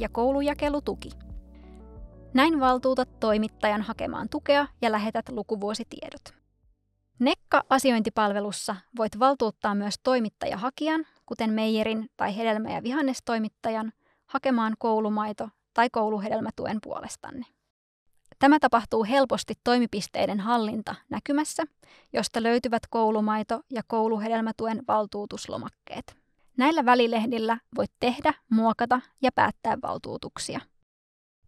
ja koulujakelutuki. Näin valtuutat toimittajan hakemaan tukea ja lähetät lukuvuositiedot. Nekka-asiointipalvelussa voit valtuuttaa myös toimittajahakijan, kuten meijerin tai hedelmä- ja vihannestoimittajan, hakemaan koulumaito- tai kouluhedelmätuen puolestanne. Tämä tapahtuu helposti toimipisteiden hallinta näkymässä, josta löytyvät koulumaito- ja kouluhedelmätuen valtuutuslomakkeet. Näillä välilehdillä voit tehdä, muokata ja päättää valtuutuksia.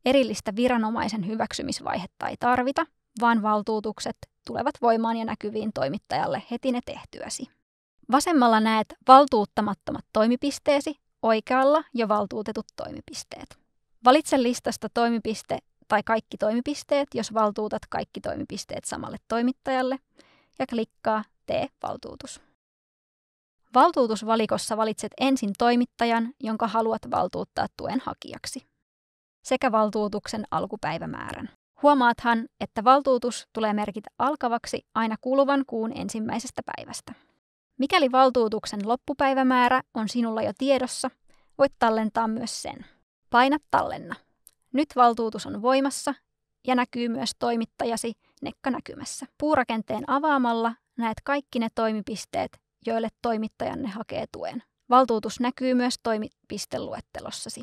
Erillistä viranomaisen hyväksymisvaihetta ei tarvita, vaan valtuutukset tulevat voimaan ja näkyviin toimittajalle heti ne tehtyäsi. Vasemmalla näet valtuuttamattomat toimipisteesi, oikealla jo valtuutetut toimipisteet. Valitse listasta toimipiste tai kaikki toimipisteet, jos valtuutat kaikki toimipisteet samalle toimittajalle, ja klikkaa Tee valtuutus. Valtuutusvalikossa valitset ensin toimittajan, jonka haluat valtuuttaa tuen hakijaksi, sekä valtuutuksen alkupäivämäärän. Huomaathan, että valtuutus tulee merkitä alkavaksi aina kuluvan kuun ensimmäisestä päivästä. Mikäli valtuutuksen loppupäivämäärä on sinulla jo tiedossa, voit tallentaa myös sen. Paina tallenna. Nyt valtuutus on voimassa ja näkyy myös toimittajasi nekkanäkymässä. Puurakenteen avaamalla näet kaikki ne toimipisteet, joille toimittajanne hakee tuen. Valtuutus näkyy myös toimipisteluettelossasi.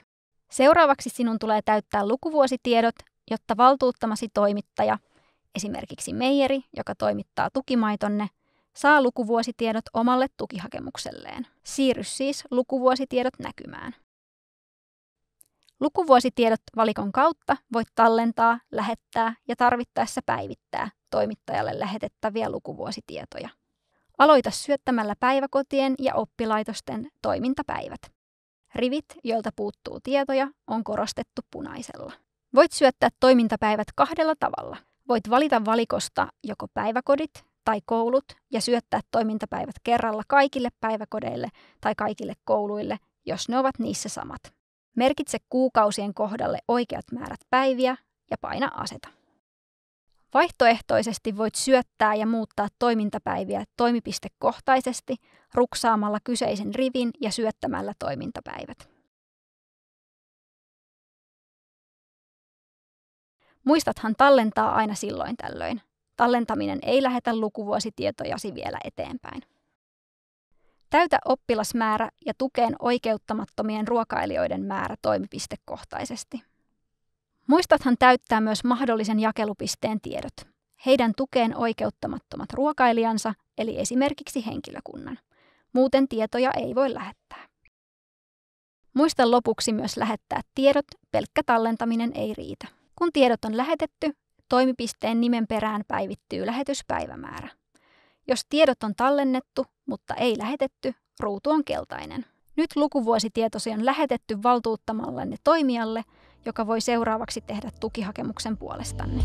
Seuraavaksi sinun tulee täyttää lukuvuositiedot, jotta valtuuttamasi toimittaja, esimerkiksi meijeri, joka toimittaa tukimaitonne, saa lukuvuositiedot omalle tukihakemukselleen. Siirry siis lukuvuositiedot näkymään. Lukuvuositiedot valikon kautta voit tallentaa, lähettää ja tarvittaessa päivittää toimittajalle lähetettäviä lukuvuositietoja. Aloita syöttämällä päiväkotien ja oppilaitosten toimintapäivät. Rivit, joilta puuttuu tietoja, on korostettu punaisella. Voit syöttää toimintapäivät kahdella tavalla. Voit valita valikosta joko päiväkodit tai koulut ja syöttää toimintapäivät kerralla kaikille päiväkodeille tai kaikille kouluille, jos ne ovat niissä samat. Merkitse kuukausien kohdalle oikeat määrät päiviä ja paina aseta. Vaihtoehtoisesti voit syöttää ja muuttaa toimintapäiviä toimipistekohtaisesti ruksaamalla kyseisen rivin ja syöttämällä toimintapäivät. Muistathan tallentaa aina silloin tällöin. Tallentaminen ei lähetä lukuvuositietojasi vielä eteenpäin. Täytä oppilasmäärä ja tukeen oikeuttamattomien ruokailijoiden määrä toimipistekohtaisesti. Muistathan täyttää myös mahdollisen jakelupisteen tiedot. Heidän tukeen oikeuttamattomat ruokailijansa, eli esimerkiksi henkilökunnan. Muuten tietoja ei voi lähettää. Muista lopuksi myös lähettää tiedot, pelkkä tallentaminen ei riitä. Kun tiedot on lähetetty, toimipisteen nimen perään päivittyy lähetyspäivämäärä. Jos tiedot on tallennettu, mutta ei lähetetty, ruutu on keltainen. Nyt lukuvuositietosi on lähetetty valtuuttamallenne toimijalle – joka voi seuraavaksi tehdä tukihakemuksen puolestanne.